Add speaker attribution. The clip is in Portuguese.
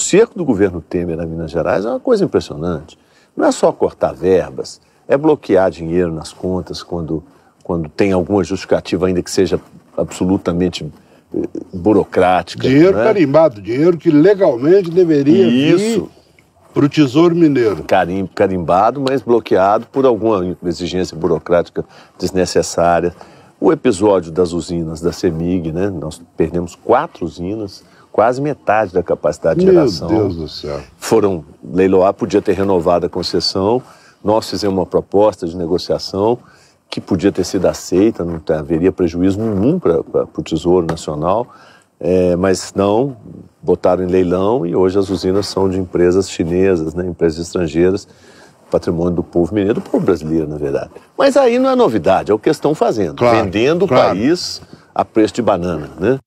Speaker 1: cerco do governo Temer na Minas Gerais é uma coisa impressionante. Não é só cortar verbas, é bloquear dinheiro nas contas quando, quando tem alguma justificativa, ainda que seja absolutamente eh, burocrática. Dinheiro né?
Speaker 2: carimbado, dinheiro que legalmente deveria Isso.
Speaker 1: vir para o Tesouro Mineiro. Carim, carimbado, mas bloqueado por alguma exigência burocrática desnecessária. O episódio das usinas da CEMIG, né? Nós perdemos quatro usinas, quase metade da capacidade de geração. Meu Deus do céu. Foram leiloar, podia ter renovado a concessão. Nós fizemos uma proposta de negociação que podia ter sido aceita, não tá, haveria prejuízo nenhum para o Tesouro Nacional, é, mas não, botaram em leilão e hoje as usinas são de empresas chinesas, né, empresas estrangeiras patrimônio do povo mineiro, do povo brasileiro, na verdade. Mas aí não é novidade, é o que estão fazendo, claro, vendendo claro. o país a preço de banana, né?